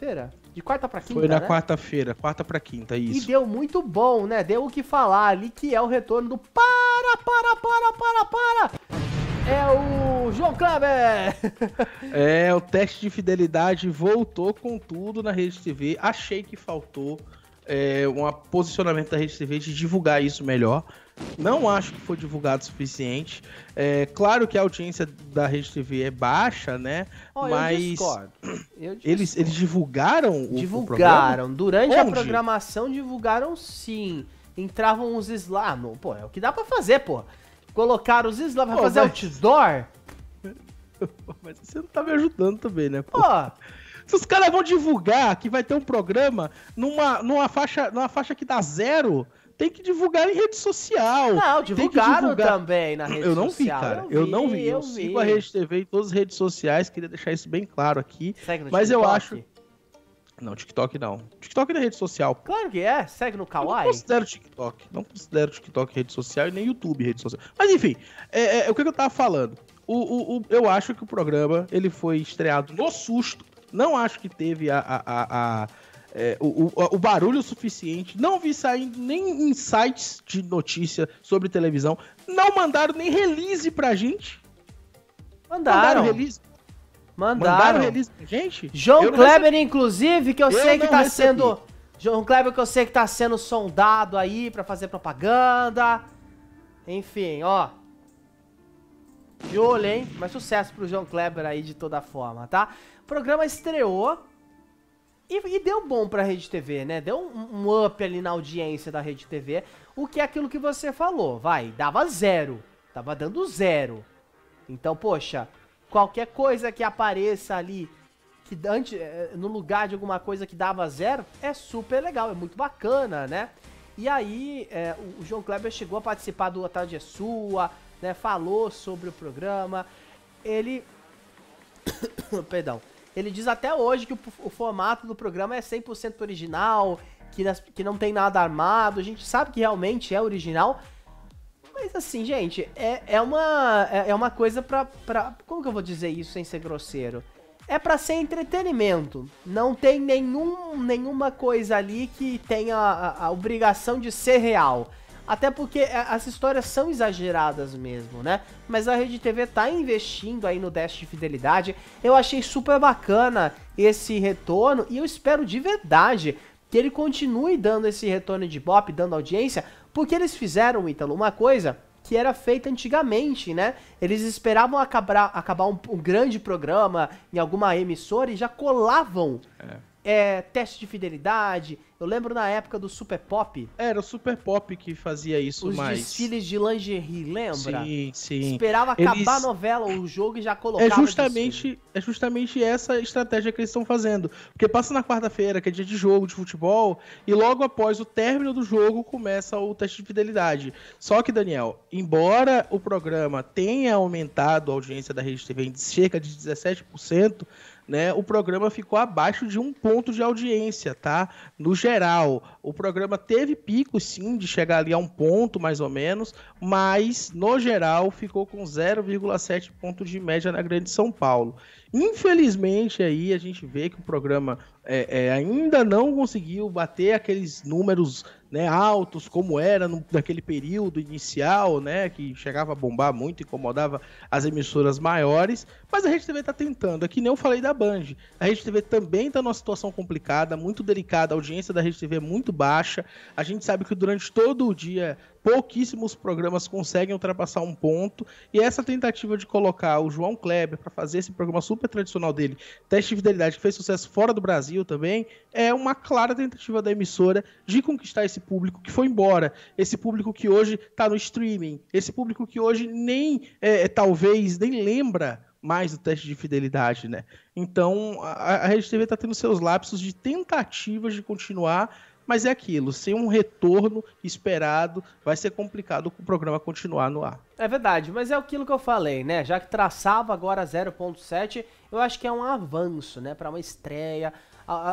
quarta-feira? De quarta para quinta, Foi na né? quarta-feira, quarta para quinta, isso. E deu muito bom, né? Deu o que falar ali, que é o retorno do para, para, para, para, para é o João Kleber! é, o teste de fidelidade voltou com tudo na Rede TV. Achei que faltou é, um posicionamento da Rede TV de divulgar isso melhor. Não acho que foi divulgado o suficiente. É, claro que a audiência da Rede TV é baixa, né? Oh, mas eles, eles divulgaram o Divulgaram. Durante Onde? a programação divulgaram sim. Entravam os slavos. Pô, é o que dá para fazer, pô. Colocar os slavos, oh, fazer mas... outdoor. mas você não tá me ajudando também, né? Pô, pô se os caras vão divulgar que vai ter um programa numa, numa, faixa, numa faixa que dá zero, tem que divulgar em rede social. Não, divulgaram divulgar. também na rede eu não social. Vi, cara. Eu, não vi, não vi. Eu, eu vi. sigo a Rede TV em todas as redes sociais, queria deixar isso bem claro aqui. Segue no Mas TikTok. eu acho. Não, TikTok não. TikTok é rede social. Claro que é. Segue no Kawaii. Eu não considero TikTok. Não considero TikTok rede social e nem YouTube rede social. Mas enfim, é, é, o que eu tava falando? O, o, o, eu acho que o programa ele foi estreado no susto não acho que teve a, a, a, a é, o, o, o, barulho suficiente. Não vi saindo nem em sites de notícia sobre televisão. Não mandaram nem release pra gente. Mandaram. Mandaram release. Mandaram, mandaram release pra gente. João Kleber, inclusive, que eu, eu sei que tá recebi. sendo. João Kleber, que eu sei que tá sendo sondado aí para fazer propaganda. Enfim, ó. De olho, hein? Mas sucesso pro João Kleber aí de toda forma, tá? programa estreou e, e, deu bom pra Rede TV, né? Deu um, um, up ali na audiência da Rede TV. O que é aquilo que você falou, vai, dava zero. Tava dando zero. Então, poxa, qualquer coisa que apareça ali que antes, eh, no lugar de alguma coisa que dava zero é super legal, é muito bacana, né? E aí, é, o, João Kleber chegou a participar do A Tarde é Sua, né? Falou sobre o programa. Ele. Perdão ele diz até hoje que o, o formato do programa é 100% original, que, nas, que não tem nada armado. A gente sabe que realmente é original. Mas assim, gente, é, é, uma, é, é uma coisa pra, pra. Como que eu vou dizer isso sem ser grosseiro? É pra ser entretenimento. Não tem nenhum, nenhuma coisa ali que tenha a, a obrigação de ser real. Até porque é, as histórias são exageradas mesmo, né? Mas a Rede TV tá investindo aí no teste de fidelidade. Eu achei super bacana esse retorno e eu espero de verdade que ele continue dando esse retorno de bop, dando audiência, porque eles fizeram, Ítalo, uma coisa que era feita antigamente, né? Eles esperavam acabar, acabar um, um grande programa em alguma emissora e já colavam é é, teste de fidelidade. Eu lembro na época do Super Pop. Era o Super Pop que fazia isso os mais. Os desfiles de lingerie, lembra? Sim, sim. Esperava eles... acabar a novela ou o jogo e já colocava. É justamente, é justamente essa estratégia que eles estão fazendo. Porque passa na quarta-feira, que é dia de jogo de futebol, e logo após o término do jogo começa o teste de fidelidade. Só que, Daniel, embora o programa tenha aumentado a audiência da Rede TV em cerca de 17%, né, o programa ficou abaixo de um ponto de audiência, tá? No geral, o programa teve pico, sim, de chegar ali a um ponto, mais ou menos, mas, no geral, ficou com 0,7 pontos de média na Grande São Paulo. Infelizmente, aí a gente vê que o programa é, é, ainda não conseguiu bater aqueles números né, altos como era no, naquele período inicial, né, que chegava a bombar muito, incomodava as emissoras maiores, mas a Rede TV está tentando, é que nem eu falei da Band. A Rede TV também está numa situação complicada, muito delicada, a audiência da Rede TV é muito baixa. A gente sabe que durante todo o dia pouquíssimos programas conseguem ultrapassar um ponto. E essa tentativa de colocar o João Kleber para fazer esse programa super tradicional dele, Teste de Fidelidade, que fez sucesso fora do Brasil também, é uma clara tentativa da emissora de conquistar esse público que foi embora, esse público que hoje está no streaming, esse público que hoje nem, é, é, talvez, nem lembra mais o teste de fidelidade, né? Então a, a Rede TV está tendo seus lapsos de tentativas de continuar mas é aquilo, sem um retorno esperado, vai ser complicado o programa continuar no ar. É verdade, mas é aquilo que eu falei, né? Já que traçava agora 0.7, eu acho que é um avanço, né? Para uma estreia.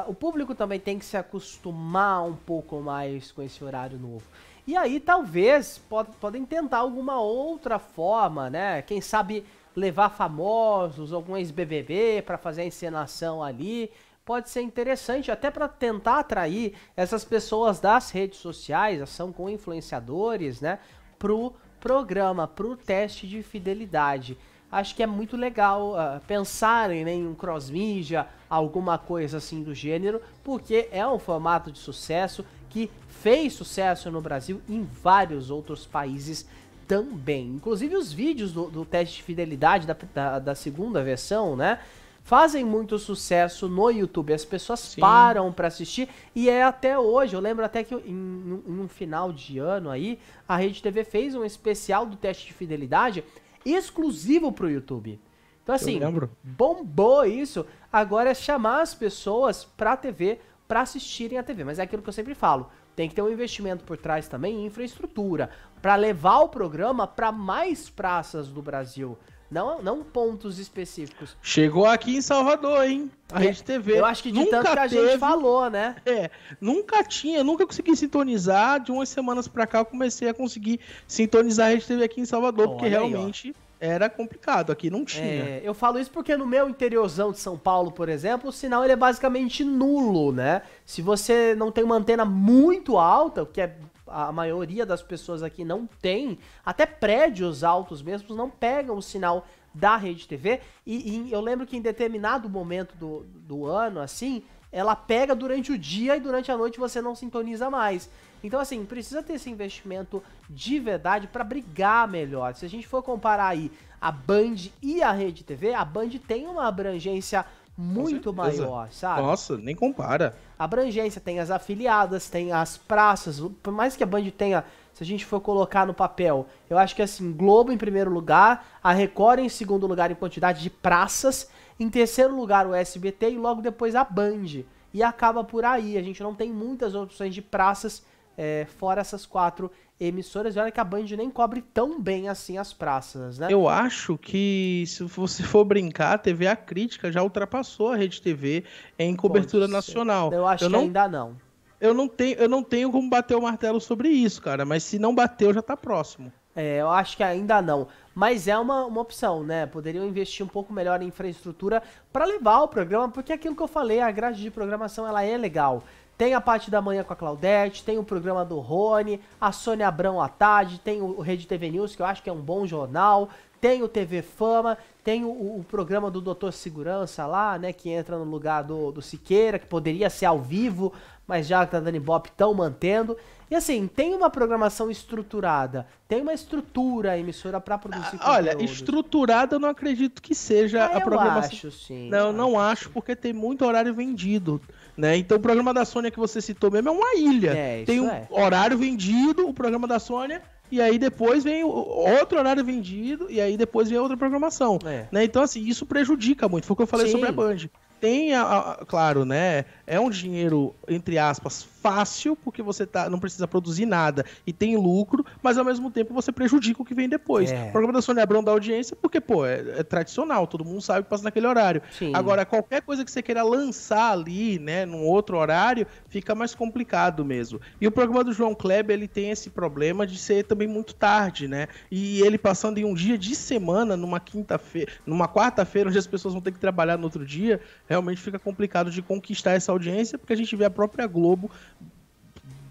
O público também tem que se acostumar um pouco mais com esse horário novo. E aí talvez pod podem tentar alguma outra forma, né? Quem sabe levar famosos, algum ex-BBB para fazer a encenação ali pode ser interessante até para tentar atrair essas pessoas das redes sociais, ação com influenciadores, né, pro programa, pro teste de fidelidade. Acho que é muito legal uh, pensarem né, em um cross-mídia, alguma coisa assim do gênero, porque é um formato de sucesso que fez sucesso no Brasil e em vários outros países também. Inclusive os vídeos do, do teste de fidelidade da, da, da segunda versão, né? fazem muito sucesso no YouTube. As pessoas Sim. param para assistir e é até hoje. Eu lembro até que em, em, um final de ano aí, a Rede TV fez um especial do teste de fidelidade exclusivo pro YouTube. Então assim, bombou isso. Agora é chamar as pessoas pra TV para assistirem a TV, mas é aquilo que eu sempre falo. Tem que ter um investimento por trás também em infraestrutura para levar o programa para mais praças do Brasil. Não, não pontos específicos. Chegou aqui em Salvador, hein? A é, Rede TV. Eu acho que de nunca tanto que a teve, gente falou, né? É, nunca tinha, nunca consegui sintonizar. De umas semanas pra cá eu comecei a conseguir sintonizar a Rede TV aqui em Salvador, Olha porque aí, realmente ó. era complicado. Aqui não tinha. É, eu falo isso porque no meu interiorzão de São Paulo, por exemplo, o sinal ele é basicamente nulo, né? Se você não tem uma antena muito alta, que é a maioria das pessoas aqui não tem, até prédios altos mesmo não pegam o sinal da Rede TV. E, e, eu lembro que em determinado momento do, do ano, assim, ela pega durante o dia e durante a noite você não sintoniza mais. Então, assim, precisa ter esse investimento de verdade para brigar melhor. Se a gente for comparar aí a Band e a Rede TV, a Band tem uma abrangência muito maior, sabe? Nossa, nem compara. abrangência tem as afiliadas, tem as praças, por mais que a Band tenha, se a gente for colocar no papel, eu acho que assim, Globo em primeiro lugar, a Record em segundo lugar em quantidade de praças, em terceiro lugar o SBT e logo depois a Band. E acaba por aí, a gente não tem muitas opções de praças é, fora essas quatro emissoras. E olha que a Band nem cobre tão bem assim as praças, né? Eu acho que se você for brincar, a TV A Crítica já ultrapassou a Rede TV em cobertura nacional. Eu acho eu que não... ainda não. Eu não, tenho, eu não tenho como bater o martelo sobre isso, cara, mas se não bateu, já está próximo. É, eu acho que ainda não. Mas é uma, uma opção, né? Poderiam investir um pouco melhor em infraestrutura para levar o programa, porque aquilo que eu falei, a grade de programação ela é legal. Tem a parte da manhã com a Claudete, tem o programa do Rony, a Sônia Abrão à tarde, tem o Rede TV News, que eu acho que é um bom jornal, tem o TV Fama, tem o, o programa do Doutor Segurança lá, né, que entra no lugar do, do Siqueira, que poderia ser ao vivo, mas já que tá dando ibope, tão mantendo. E assim, tem uma programação estruturada, tem uma estrutura a emissora para produzir ah, Olha, estruturada eu não acredito que seja ah, a programação. Eu acho, sim. Não, não acho, porque tem muito horário vendido. Né? Então o programa da Sônia que você citou mesmo é uma ilha. É, tem um é. horário vendido, o programa da Sônia, e aí depois vem outro horário vendido, e aí depois vem outra programação. É. Né? Então, assim, isso prejudica muito. Foi o que eu falei Sim. sobre a Band. Tem, a, a, claro, né? É um dinheiro, entre aspas, fácil, porque você tá, não precisa produzir nada e tem lucro, mas ao mesmo tempo você prejudica o que vem depois. É. O programa da Sônia Abrão é da audiência, porque, pô, é, é, tradicional, todo mundo sabe que passa naquele horário. Sim. Agora, qualquer coisa que você queira lançar ali, né, num outro horário, fica mais complicado mesmo. E o programa do João Kleber, ele tem esse problema de ser também muito tarde, né? E ele passando em um dia de semana, numa quinta-feira, numa quarta-feira, onde as pessoas vão ter que trabalhar no outro dia, realmente fica complicado de conquistar essa audiência, porque a gente vê a própria Globo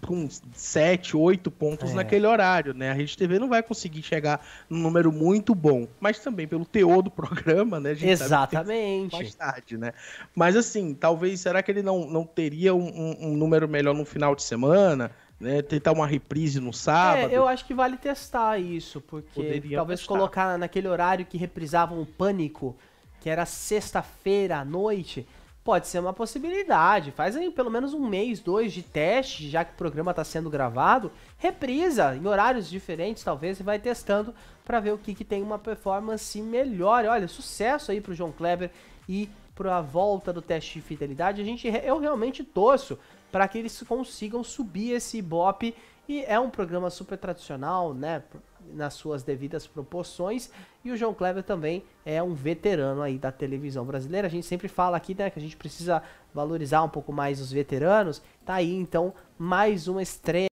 com 7, 8 pontos é. naquele horário, né? A Rede TV não vai conseguir chegar num número muito bom, mas também pelo teor do programa, né? Exatamente. Mais tarde, né? Mas assim, talvez, será que ele não, não teria um, um número melhor no final de semana? Né, tentar uma reprise no sábado. É, eu acho que vale testar isso, porque talvez testar. colocar naquele horário que reprisavam o Pânico, que era sexta-feira à noite, pode ser uma possibilidade. Faz aí pelo menos um mês, dois de teste, já que o programa está sendo gravado. Reprisa em horários diferentes, talvez, e vai testando para ver o que, que tem uma performance melhor. Olha, sucesso aí para o João Kleber e para a volta do teste de fidelidade. A gente, eu realmente torço para que eles consigam subir esse bop E é um programa super tradicional, né? nas suas devidas proporções. E o João Kleber também é um veterano aí da televisão brasileira. A gente sempre fala aqui, né, que a gente precisa valorizar um pouco mais os veteranos. Tá aí então mais uma estreia